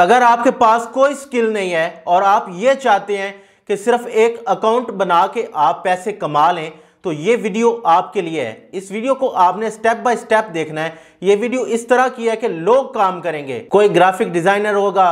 अगर आपके पास कोई स्किल नहीं है और आप ये चाहते हैं कि सिर्फ एक अकाउंट बना के आप पैसे कमा लें तो ये वीडियो आपके लिए है इस वीडियो को आपने स्टेप बाय स्टेप देखना है ये वीडियो इस तरह की है कि लोग काम करेंगे कोई ग्राफिक डिज़ाइनर होगा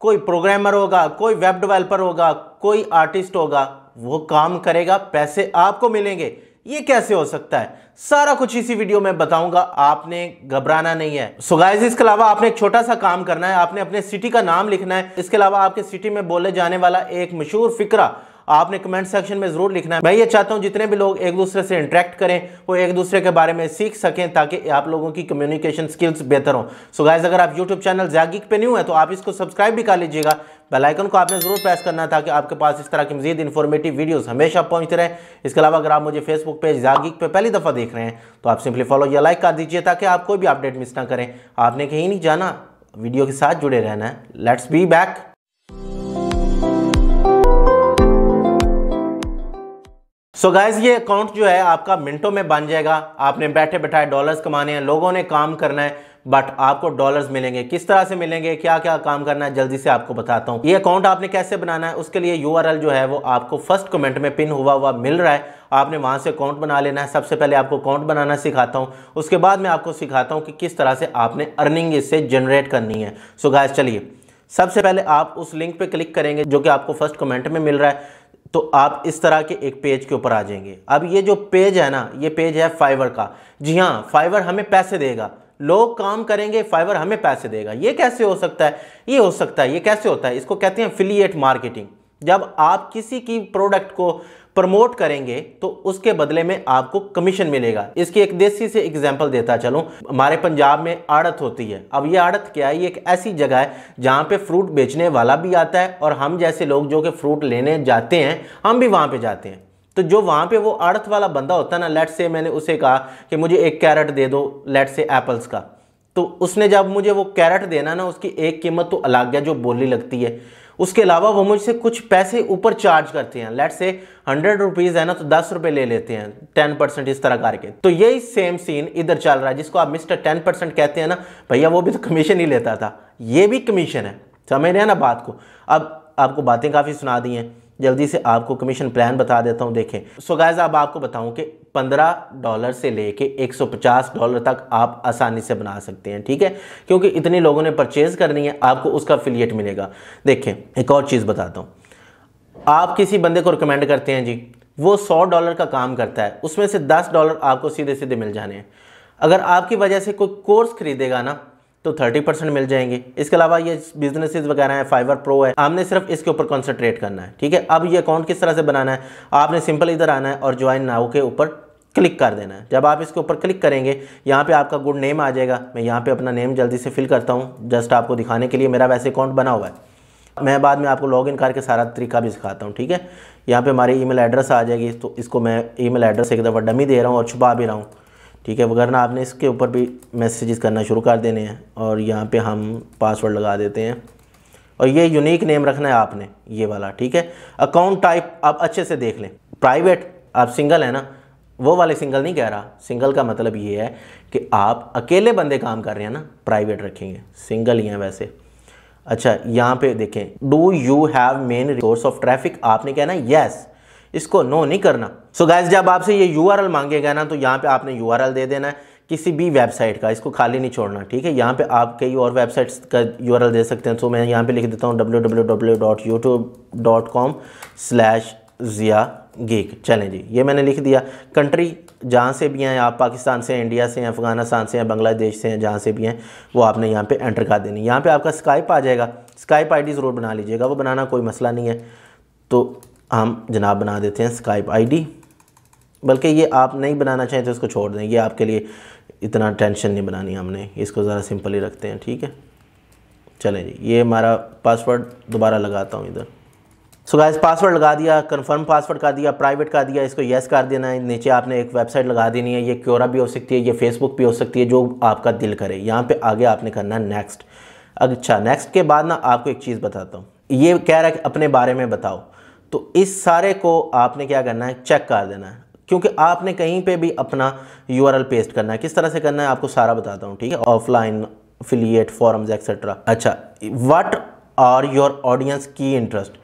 कोई प्रोग्रामर होगा कोई वेब डेवलपर होगा कोई आर्टिस्ट होगा वो काम करेगा पैसे आपको मिलेंगे ये कैसे हो सकता है सारा कुछ इसी वीडियो में बताऊंगा आपने घबराना नहीं है सो गाइस इसके अलावा आपने एक छोटा सा काम करना है आपने अपने सिटी का नाम लिखना है इसके अलावा आपके सिटी में बोले जाने वाला एक मशहूर फिक्रा आपने कमेंट सेक्शन में ज़रूर लिखना है मैं ये चाहता हूँ जितने भी लोग एक दूसरे से इंटरेक्ट करें वो एक दूसरे के बारे में सीख सकें ताकि आप लोगों की कम्युनिकेशन स्किल्स बेहतर हों सो गाइज अगर आप यूट्यूब चैनल जैगिक पे न्यू है तो आप इसको सब्सक्राइब भी कर लीजिएगा बेलाइकन को आपने ज़रूर प्रेस करना है ताकि आपके पास इस तरह की मजीद इन्फॉर्मेटिव वीडियोज हमेशा पहुंचते रहे इसके अलावा अगर आप मुझे फेसबुक पेज जागीक पे पहली दफ़ा देख रहे हैं तो आप सिंपली फॉलो या लाइक कर दीजिए ताकि आप कोई भी अपडेट मिस ना करें आपने कहीं नहीं जाना वीडियो के साथ जुड़े रहना है let's be back so so guys ये अकाउंट जो है आपका मिनटों में बन जाएगा आपने बैठे बैठाए डॉलर्स कमाने हैं लोगों ने काम करना है बट आपको डॉलर्स मिलेंगे किस तरह से मिलेंगे क्या क्या काम करना है जल्दी से आपको बताता हूँ ये अकाउंट आपने कैसे बनाना है उसके लिए यू जो है वो आपको फर्स्ट कमेंट में पिन हुआ हुआ मिल रहा है आपने वहाँ से अकाउंट बना लेना है सबसे पहले आपको अकाउंट बनाना सिखाता हूँ उसके बाद मैं आपको सिखाता हूँ कि किस तरह से आपने अर्निंग इससे जनरेट करनी है सो so गाइज चलिए सबसे पहले आप उस लिंक पे क्लिक करेंगे जो कि आपको फर्स्ट कमेंट में मिल रहा है तो आप इस तरह के एक पेज के ऊपर आ जाएंगे अब ये जो पेज है ना ये पेज है फाइवर का जी हाँ फाइवर हमें पैसे देगा लोग काम करेंगे फाइवर हमें पैसे देगा ये कैसे हो सकता है ये हो सकता है ये कैसे होता है इसको कहते हैं फिलिएट मार्केटिंग जब आप किसी की प्रोडक्ट को प्रमोट करेंगे तो उसके बदले में आपको कमीशन मिलेगा इसकी एक देसी से एग्जाम्पल देता चलूँ हमारे पंजाब में आड़त होती है अब ये आड़त क्या है ये एक ऐसी जगह है जहाँ पे फ्रूट बेचने वाला भी आता है और हम जैसे लोग जो कि फ्रूट लेने जाते हैं हम भी वहाँ पे जाते हैं तो जो वहाँ पे वो आड़त वाला बंदा होता है ना लेट से मैंने उसे कहा कि मुझे एक कैरेट दे दो लेट से एप्पल्स का तो उसने जब मुझे वो कैरेट देना ना उसकी एक कीमत तो अलग है जो बोली लगती है उसके अलावा वो मुझसे कुछ पैसे ऊपर चार्ज करते हैं लेट से हंड्रेड रुपीज़ है ना तो दस रुपए ले लेते हैं टेन परसेंट इस तरह करके तो यही सेम सीन इधर चल रहा है जिसको आप मिस्टर टेन परसेंट कहते हैं ना भैया वो भी तो कमीशन ही लेता था ये भी कमीशन है समझ रहे हैं ना बात को अब आपको बातें काफ़ी सुना दी हैं जल्दी से आपको कमीशन प्लान बता देता हूँ देखें सो गाइज अब आपको बताऊँ कि 15 डॉलर से लेके 150 डॉलर तक आप आसानी से बना सकते हैं ठीक है क्योंकि इतने लोगों ने परचेज़ करनी है आपको उसका अफिलियट मिलेगा देखें एक और चीज़ बताता हूँ आप किसी बंदे को रिकमेंड करते हैं जी वो सौ डॉलर का काम करता है उसमें से दस डॉलर आपको सीधे सीधे मिल जाने हैं अगर आपकी वजह से कोई कोर्स खरीदेगा ना तो 30 परसेंट मिल जाएंगे इसके अलावा ये बिजनेसेस वगैरह हैं फाइवर प्रो है आपने सिर्फ इसके ऊपर कॉन्सेंट्रेट करना है ठीक है अब ये अकाउंट किस तरह से बनाना है आपने सिंपल इधर आना है और ज्वाइन नाउ के ऊपर क्लिक कर देना है जब आप इसके ऊपर क्लिक करेंगे यहाँ पे आपका गुड नेम आ जाएगा मैं यहाँ पे अपना नेम जल्दी से फिल करता हूँ जस्ट आपको दिखाने के लिए मेरा वैसे अकाउंट बना हुआ है मैं बाद में आपको लॉगिन करके सारा तरीका भी सिखाता हूँ ठीक है यहाँ पे हमारी ईमेल एड्रेस आ जाएगी तो इसको मैं ईमेल एड्रेस एक दफ़ा डमी दे रहा हूँ और छुपा भी रहा हूँ ठीक है वगरना आपने इसके ऊपर भी मैसेजेस करना शुरू कर देने हैं और यहाँ पे हम पासवर्ड लगा देते हैं और ये यूनिक नेम रखना है आपने ये वाला ठीक है अकाउंट टाइप आप अच्छे से देख लें प्राइवेट आप सिंगल है ना वो वाले सिंगल नहीं कह रहा सिंगल का मतलब ये है कि आप अकेले बंदे काम कर रहे हैं ना प्राइवेट रखेंगे सिंगल ही हैं वैसे अच्छा यहाँ पे देखें do you have main source of traffic आपने कहना यस इसको नो नहीं करना सो so गैस जब आपसे ये यू मांगेगा ना तो यहाँ पे आपने यू दे देना है किसी भी वेबसाइट का इसको खाली नहीं छोड़ना ठीक है यहाँ पे आप कई और वेबसाइट्स का यू दे सकते हैं तो so, मैं यहाँ पे लिख देता हूँ W W W dot YouTube dot com slash Zia geek चलें जी ये मैंने लिख दिया कंट्री जहाँ से भी हैं आप पाकिस्तान से इंडिया से हैं अफगानिस्तान से हैं बांग्लादेश से हैं जहाँ से भी हैं वो आपने यहाँ पर एंटर कर देनी यहाँ पर आपका स्काइप आ जाएगा स्काइप डी ज़रूर बना लीजिएगा वो बनाना कोई मसला नहीं है तो हम जनाब बना देते हैं स्काइप आईडी बल्कि ये आप नहीं बनाना चाहें तो इसको छोड़ दें ये आपके लिए इतना टेंशन नहीं बनानी हमने इसको ज़रा सिंपल ही रखते हैं ठीक है चलें जी ये हमारा पासवर्ड दोबारा लगाता हूँ इधर सो गाइस पासवर्ड लगा दिया कंफर्म पासवर्ड कर दिया प्राइवेट कर दिया इसको येस कर देना है नीचे आपने एक वेबसाइट लगा देनी है ये क्योरा भी हो सकती है ये फेसबुक भी हो सकती है जो आपका दिल करे यहाँ पर आगे आपने करना नेक्स्ट अच्छा नेक्स्ट के बाद ना आपको एक चीज़ बताता हूँ ये कह रहा है अपने बारे में बताओ तो इस सारे को आपने क्या करना है चेक कर देना है क्योंकि आपने कहीं पे भी अपना यू पेस्ट करना है किस तरह से करना है आपको सारा बताता हूँ ठीक है ऑफलाइन अफिलिएट फॉरम्स एक्सेट्रा अच्छा वट आर योर ऑडियंस की इंटरेस्ट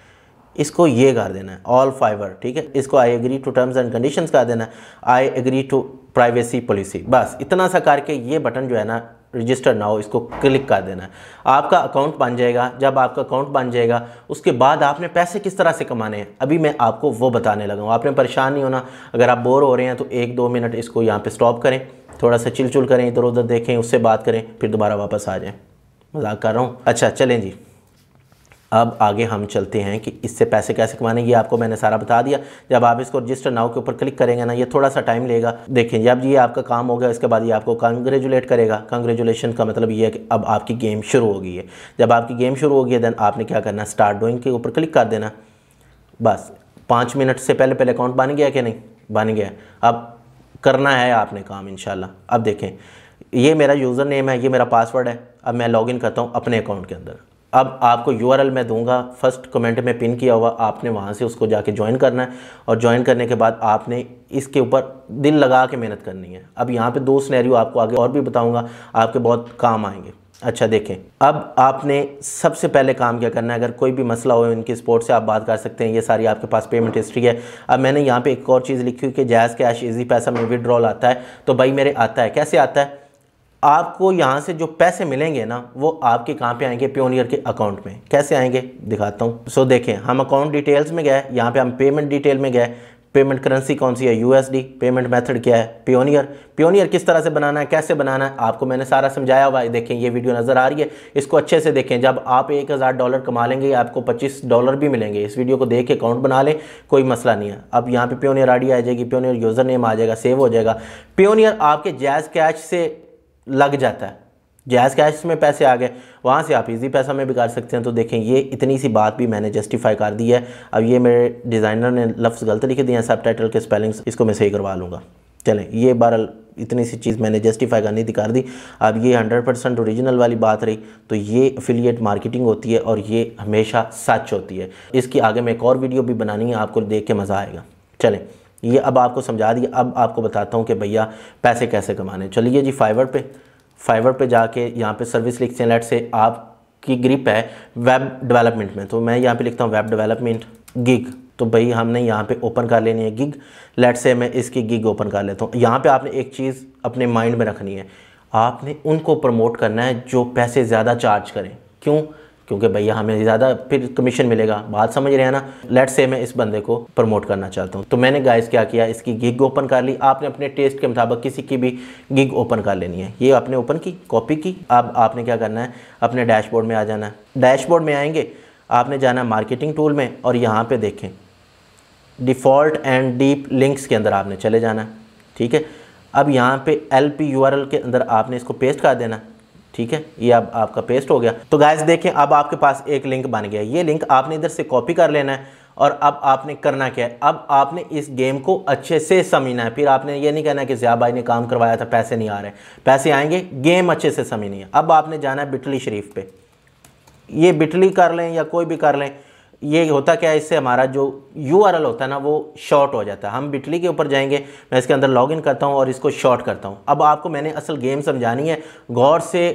इसको ये कर देना है ऑल फाइवर ठीक है इसको I agree to terms and conditions कर देना है I agree to privacy policy बस इतना सा करके ये बटन जो है ना रजिस्टर ना हो इसको क्लिक कर देना है आपका अकाउंट बन जाएगा जब आपका अकाउंट बन जाएगा उसके बाद आपने पैसे किस तरह से कमाने हैं अभी मैं आपको वो बताने लगा हूँ आपने परेशान नहीं होना अगर आप बोर हो रहे हैं तो एक दो मिनट इसको यहाँ पर स्टॉप करें थोड़ा सा चिलचुल करें इधर उधर देखें उससे बात करें फिर दोबारा वापस आ जाएँ मजाक कर रहा हूँ अच्छा चलें जी अब आगे हम चलते हैं कि इससे पैसे कैसे कमाने ये आपको मैंने सारा बता दिया जब आप इसको रजिस्टर नाव के ऊपर क्लिक करेंगे ना ये थोड़ा सा टाइम लेगा देखें जब ये आपका काम हो गया इसके बाद ये आपको कंग्रेजुलेट करेगा कंग्रेजुलेशन का मतलब ये है कि अब आपकी गेम शुरू हो गई है जब आपकी गेम शुरू होगी है देन आपने क्या करना स्टार्ट डोइंग के ऊपर क्लिक कर देना बस पाँच मिनट से पहले पहले अकाउंट बन गया कि नहीं बन गया अब करना है आपने काम इन अब देखें ये मेरा यूज़र नेम है ये मेरा पासवर्ड है अब मैं लॉगिन करता हूँ अपने अकाउंट के अंदर अब आपको एल मैं दूंगा फर्स्ट कमेंट में पिन किया हुआ आपने वहाँ से उसको जाके ज्वाइन करना है और ज्वाइन करने के बाद आपने इसके ऊपर दिल लगा के मेहनत करनी है अब यहाँ पे दो स्नैरियो आपको आगे और भी बताऊँगा आपके बहुत काम आएंगे अच्छा देखें अब आपने सबसे पहले काम क्या करना है अगर कोई भी मसला हो इनके स्पोर्ट से आप बात कर सकते हैं ये सारी आपके पास पेमेंट हिस्ट्री है अब मैंने यहाँ पे एक और चीज़ लिखी हुई कि जैज़ कैश इजी पैसा में विड्रॉल आता है तो भाई मेरे आता है कैसे आता है आपको यहाँ से जो पैसे मिलेंगे ना वो आपके कहाँ पे आएंगे प्योनियर के अकाउंट में कैसे आएंगे दिखाता हूँ सो so, देखें हम अकाउंट डिटेल्स में गए यहाँ पे हम पेमेंट डिटेल में गए पेमेंट करेंसी कौन सी है यूएसडी पेमेंट मेथड क्या है प्योनियर प्योनियर किस तरह से बनाना है कैसे बनाना है आपको मैंने सारा समझाया हुआ है देखें ये वीडियो नज़र आ रही है इसको अच्छे से देखें जब आप एक हज़ार डॉलर कमा लेंगे आपको पच्चीस डॉलर भी मिलेंगे इस वीडियो को देख के अकाउंट बना लें कोई मसला नहीं है अब यहाँ पे प्योनियर आईडी आ जाएगी पियोनियर यूज़र नेम आ जाएगा सेव हो जाएगा पियोनियर आपके जैज़ कैश से लग जाता है जैस कैश में पैसे आ गए वहाँ से आप इजी पैसा में भी कर सकते हैं तो देखें ये इतनी सी बात भी मैंने जस्टिफाई कर दी है अब ये मेरे डिज़ाइनर ने लफ्ज़ गलत लिखे दिए हैं सब टाइटल के स्पेलिंग्स इसको मैं सही करवा लूँगा चलें ये बहरल इतनी सी चीज़ मैंने जस्टिफाई करनी थी कर दी अब ये हंड्रेड परसेंट औरिजिनल वाली बात रही तो ये अफिलिएट मार्केटिंग होती है और ये हमेशा सच होती है इसकी आगे मैं एक और वीडियो भी बनानी है आपको देख के मज़ा आएगा चलें ये अब आपको समझा दिया अब आपको बताता हूँ कि भैया पैसे कैसे कमाने चलिए जी फाइवर पे फाइवर पे जाके यहाँ पे सर्विस लिखते हैं लेट से आपकी ग्रिप है वेब डेवलपमेंट में तो मैं यहाँ पे लिखता हूँ वेब डेवलपमेंट गिग तो भई हमने यहाँ पे ओपन कर लेनी है गिग लेट से मैं इसकी गिग ओपन कर लेता हूँ यहाँ पे आपने एक चीज़ अपने माइंड में रखनी है आपने उनको प्रमोट करना है जो पैसे ज़्यादा चार्ज करें क्यों क्योंकि भैया हमें ज़्यादा फिर कमीशन मिलेगा बात समझ रहे हैं ना लेट से मैं इस बंदे को प्रमोट करना चाहता हूँ तो मैंने गाइस क्या किया इसकी गिग ओपन कर ली आपने अपने टेस्ट के मुताबिक किसी की भी गिग ओपन कर लेनी है ये आपने ओपन की कॉपी की अब आपने क्या करना है अपने डैशबोर्ड में आ जाना है डैशबोर्ड में आएंगे आपने जाना है मार्केटिंग टूल में और यहाँ पर देखें डिफ़ॉल्ट एंड डीप लिंक्स के अंदर आपने चले जाना है ठीक है अब यहाँ पर L P U R L के अंदर आपने इसको पेस्ट कर देना ठीक है ये अब आप, आपका पेस्ट हो गया तो गाइज देखें अब आपके पास एक लिंक बन गया ये लिंक आपने इधर से कॉपी कर लेना है और अब आपने करना क्या है अब आपने इस गेम को अच्छे से समझना है फिर आपने ये नहीं कहना कि ज़िया भाई ने काम करवाया था पैसे नहीं आ रहे पैसे आएंगे गेम अच्छे से समझनी है अब आपने जाना है बिटली शरीफ पे ये बिटली कर लें या कोई भी कर लें ये होता क्या है इससे हमारा जो यू होता है ना वो शॉर्ट हो जाता है हम बिटली के ऊपर जाएंगे मैं इसके अंदर लॉगिन करता हूँ और इसको शॉर्ट करता हूँ अब आपको मैंने असल गेम समझानी है गौर से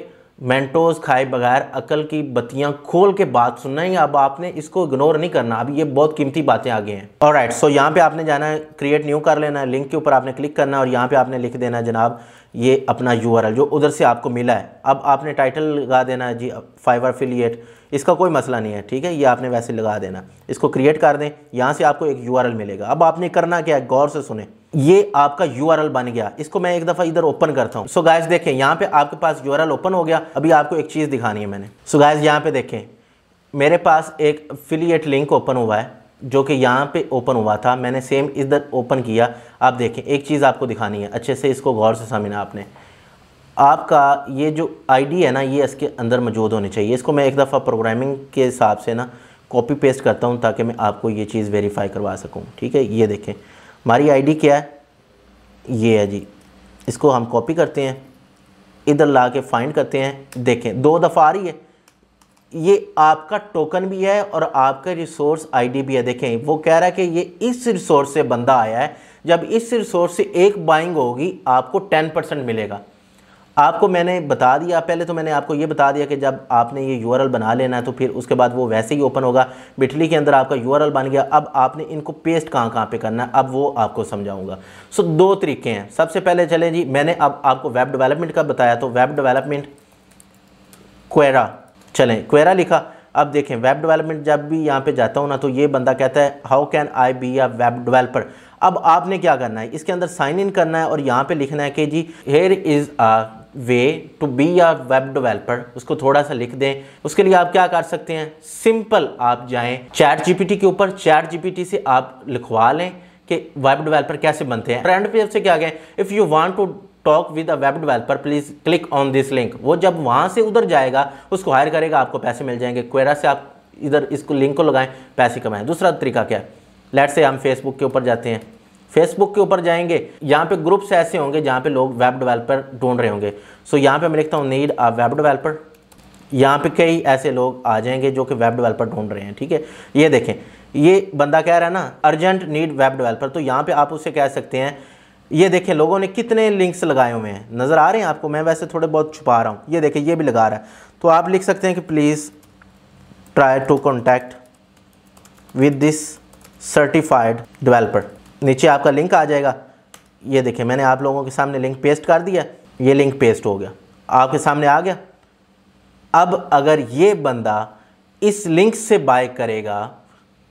मेंटोज खाए बगैर अकल की बत्तियां खोल के बात सुनना है अब आपने इसको इग्नोर नहीं करना अब ये बहुत कीमती बातें आगे हैं और राइट सो यहाँ पे आपने जाना है क्रिएट न्यू कर लेना है लिंक के ऊपर आपने क्लिक करना है और यहाँ पे आपने लिख देना है जनाब ये अपना यू जो उधर से आपको मिला है अब आपने टाइटल लगा देना है जी फाइवर फिलियट इसका कोई मसला नहीं है ठीक है ये आपने वैसे लगा देना इसको क्रिएट कर दें यहाँ से आपको एक यू मिलेगा अब आपने करना क्या है गौर से सुने ये आपका यू बन गया इसको मैं एक दफ़ा इधर ओपन करता हूँ सो गायस देखें यहाँ पे आपके पास यू ओपन हो गया अभी आपको एक चीज़ दिखानी है मैंने सो गायस यहाँ पे देखें मेरे पास एक फिलिएट लिंक ओपन हुआ है जो कि यहाँ पे ओपन हुआ था मैंने सेम इधर ओपन किया आप देखें एक चीज़ आपको दिखानी है अच्छे से इसको गौर से समझना आपने आपका ये जो आईडी है ना ये इसके अंदर मौजूद होनी चाहिए इसको मैं एक दफ़ा प्रोग्रामिंग के हिसाब से ना कॉपी पेस्ट करता हूँ ताकि मैं आपको ये चीज़ वेरीफाई करवा सकूँ ठीक है ये देखें हमारी आईडी क्या है ये है जी इसको हम कॉपी करते हैं इधर ला के फाइंड करते हैं देखें दो दफ़ा आ रही है ये आपका टोकन भी है और आपका रिसोर्स आईडी भी है देखें वो कह रहा है कि ये इस रिसोर्स से बंदा आया है जब इस रिसोर्स से एक बाइंग होगी आपको टेन परसेंट मिलेगा आपको मैंने बता दिया पहले तो मैंने आपको ये बता दिया कि जब आपने ये यू बना लेना है तो फिर उसके बाद वो वैसे ही ओपन होगा बिटली के अंदर आपका यू बन गया अब आपने इनको पेस्ट कहाँ कहाँ पे करना है अब वो आपको समझाऊंगा सो दो तरीके हैं सबसे पहले चलें जी मैंने अब आपको वेब डेवलपमेंट का बताया तो वेब डेवलपमेंट क्वेरा चलें क्वेरा लिखा अब देखें वेब डेवलपमेंट जब भी यहाँ पे जाता हूँ ना तो ये बंदा कहता है how can I be a web developer अब आपने क्या करना है इसके अंदर साइन इन करना है और यहाँ पे लिखना है कि जी here is a way to be या वेब डेवलपर उसको थोड़ा सा लिख दें उसके लिए आप क्या कर सकते हैं सिंपल आप जाएं चैट जीपीटी के ऊपर चैट जीपीटी से आप लिखवा लें कि वेब डेवलपर कैसे बनते हैं ट्रेंड पेज से क्या गए if you want to talk with a web developer please click on this link वो जब वहाँ से उधर जाएगा उसको हायर करेगा आपको पैसे मिल जाएंगे क्वेरा से आप इधर इसको लिंक को लगाएं पैसे कमाएं दूसरा तरीका क्या है लेट से हम फेसबुक के ऊपर जाते हैं फेसबुक के ऊपर जाएंगे यहाँ पे ग्रुप्स ऐसे होंगे जहाँ पे लोग वेब डेवलपर ढूंढ रहे होंगे सो so, यहाँ पे मैं लिखता हूँ नीड आ वेब डेवलपर यहाँ पे कई ऐसे लोग आ जाएंगे जो कि वेब डेवलपर ढूंढ रहे हैं ठीक है ये देखें ये बंदा कह रहा है ना अर्जेंट नीड वेब डेवलपर तो यहाँ पे आप उसे कह सकते हैं ये देखें लोगों ने कितने लिंक्स लगाए हुए हैं नज़र आ रहे हैं आपको मैं वैसे थोड़े बहुत छुपा रहा हूँ ये देखें ये भी लगा रहा है तो आप लिख सकते हैं कि please try to contact with this certified developer नीचे आपका लिंक आ जाएगा ये देखिए मैंने आप लोगों के सामने लिंक पेस्ट कर दिया ये लिंक पेस्ट हो गया आपके सामने आ गया अब अगर ये बंदा इस लिंक से बाय करेगा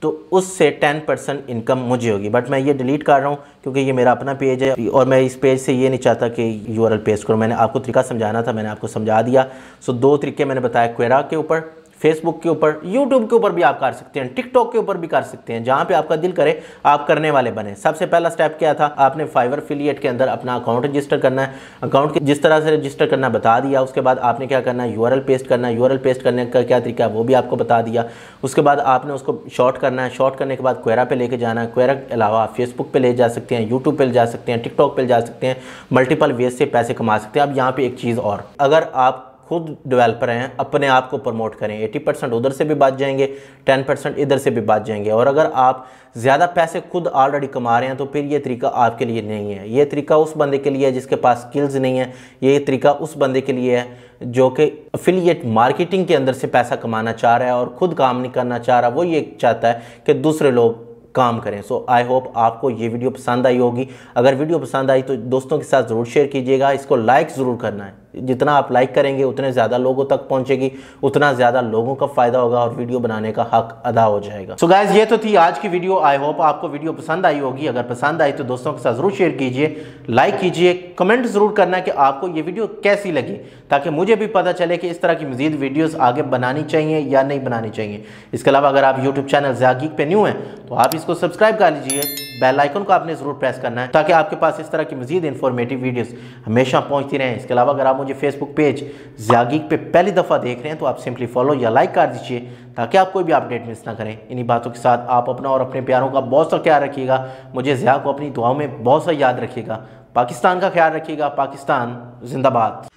तो उससे टेन परसेंट इनकम मुझे होगी बट मैं ये डिलीट कर रहा हूँ क्योंकि ये मेरा अपना पेज है और मैं इस पेज से ये नहीं चाहता कि यू आर एल पेस्ट करूँ मैंने आपको तरीका समझाना था मैंने आपको समझा दिया सो दो तरीके मैंने बताया क्वेरा के ऊपर फेसबुक के ऊपर यूट्यूब के ऊपर भी आप कर सकते हैं टिकटॉक के ऊपर भी कर सकते हैं जहाँ पे आपका दिल करे आप करने वाले बने सबसे पहला स्टेप क्या था आपने फाइवर फिलियट के अंदर अपना अकाउंट रजिस्टर करना है अकाउंट जिस तरह से रजिस्टर करना बता दिया उसके बाद आपने क्या करना है यू पेस्ट करना है यू पेस्ट करने का क्या तरीका है वो भी आपको बता दिया उसके बाद आपने उसको शॉर्ट करना है शॉर्ट करने के बाद क्वेरा पे लेके जाना है क्वेरा के अलावा आप फेसबुक पर ले जा सकते हैं यूट्यूब पर जा सकते हैं टिकटॉक पर जा सकते हैं मल्टीपल वेज से पैसे कमा सकते हैं अब यहाँ पर एक चीज़ और अगर आप खुद डेवलपर हैं अपने आप को प्रमोट करें 80 परसेंट उधर से भी बात जाएंगे 10 परसेंट इधर से भी बात जाएंगे और अगर आप ज़्यादा पैसे खुद ऑलरेडी कमा रहे हैं तो फिर ये तरीका आपके लिए नहीं है ये तरीका उस बंदे के लिए है जिसके पास स्किल्स नहीं है ये तरीका उस बंदे के लिए है जो कि अफिलिएट मार्केटिंग के अंदर से पैसा कमाना चाह रहा है और खुद काम नहीं करना चाह रहा वो ये चाहता है कि दूसरे लोग काम करें सो आई होप आपको ये वीडियो पसंद आई होगी अगर वीडियो पसंद आई तो दोस्तों के साथ ज़रूर शेयर कीजिएगा इसको लाइक ज़रूर करना है जितना आप लाइक करेंगे उतने ज़्यादा लोगों तक पहुंचेगी उतना ज़्यादा लोगों का फ़ायदा होगा और वीडियो बनाने का हक अदा हो जाएगा सो so गाइज ये तो थी आज की वीडियो आई होप आपको वीडियो पसंद आई होगी अगर पसंद आई तो दोस्तों के साथ ज़रूर शेयर कीजिए लाइक कीजिए कमेंट ज़रूर करना कि आपको ये वीडियो कैसी लगी ताकि मुझे भी पता चले कि इस तरह की मजीद वीडियोज़ आगे बनानी चाहिए या नहीं बनानी चाहिए इसके अलावा अगर आप यूट्यूब चैनल जागीक पे न्यू हैं तो आप इसको सब्सक्राइब कर लीजिए बेल आइकन को आपने ज़रूर प्रेस करना है ताकि आपके पास इस तरह की मजीद इन्फॉर्मेटिव वीडियोज़ हमेशा पहुंचती रहें इसके अलावा अगर आप मुझे फेसबुक पेज ज्यागी पे पहली दफ़ा देख रहे हैं तो आप सिंपली फॉलो या लाइक कर दीजिए ताकि आप कोई भी अपडेट मिस ना करें इन्हीं बातों के साथ आप अपना और अपने प्यारों का बहुत सा ख्याल रखिएगा मुझे ज़िया को अपनी दुआओं में बहुत सा याद रखिएगा पाकिस्तान का ख्याल रखिएगा पाकिस्तान जिंदाबाद